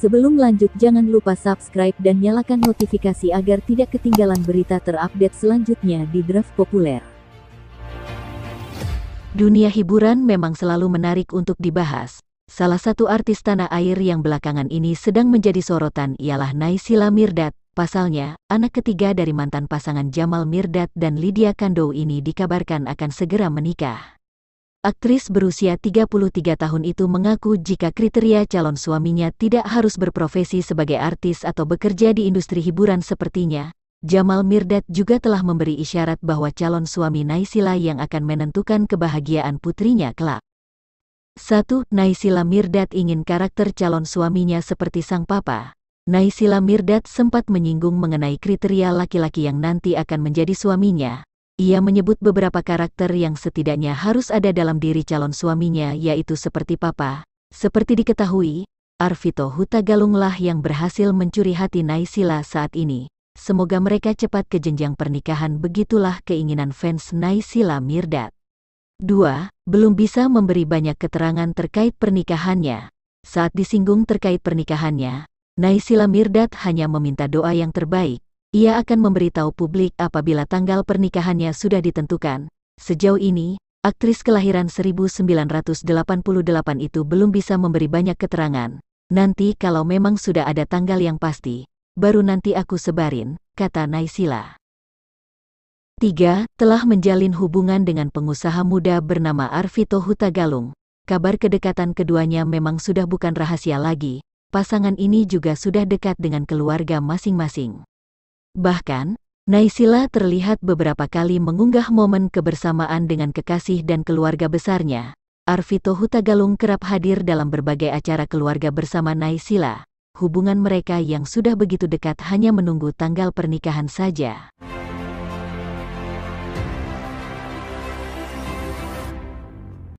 Sebelum lanjut jangan lupa subscribe dan nyalakan notifikasi agar tidak ketinggalan berita terupdate selanjutnya di Draft Populer. Dunia hiburan memang selalu menarik untuk dibahas. Salah satu artis tanah air yang belakangan ini sedang menjadi sorotan ialah Naisila Mirdad. Pasalnya, anak ketiga dari mantan pasangan Jamal Mirdad dan Lydia Kandou ini dikabarkan akan segera menikah. Aktris berusia 33 tahun itu mengaku jika kriteria calon suaminya tidak harus berprofesi sebagai artis atau bekerja di industri hiburan sepertinya. Jamal Mirdad juga telah memberi isyarat bahwa calon suami Naisila yang akan menentukan kebahagiaan putrinya kelak. 1. Naisila Mirdad ingin karakter calon suaminya seperti sang papa. Naisila Mirdad sempat menyinggung mengenai kriteria laki-laki yang nanti akan menjadi suaminya, ia menyebut beberapa karakter yang setidaknya harus ada dalam diri calon suaminya yaitu seperti Papa. Seperti diketahui, Arvito Huta Galunglah yang berhasil mencuri hati Naisila saat ini. Semoga mereka cepat ke jenjang pernikahan begitulah keinginan fans Naisila Mirdad. 2. Belum bisa memberi banyak keterangan terkait pernikahannya. Saat disinggung terkait pernikahannya, Naisila Mirdad hanya meminta doa yang terbaik ia akan memberitahu publik apabila tanggal pernikahannya sudah ditentukan. Sejauh ini, aktris kelahiran 1988 itu belum bisa memberi banyak keterangan. Nanti kalau memang sudah ada tanggal yang pasti, baru nanti aku sebarin, kata Naisila. 3. Telah menjalin hubungan dengan pengusaha muda bernama Arvito Hutagalung. Kabar kedekatan keduanya memang sudah bukan rahasia lagi. Pasangan ini juga sudah dekat dengan keluarga masing-masing. Bahkan, Naisila terlihat beberapa kali mengunggah momen kebersamaan dengan kekasih dan keluarga besarnya. Arvito Hutagalung kerap hadir dalam berbagai acara keluarga bersama Naisila. Hubungan mereka yang sudah begitu dekat hanya menunggu tanggal pernikahan saja.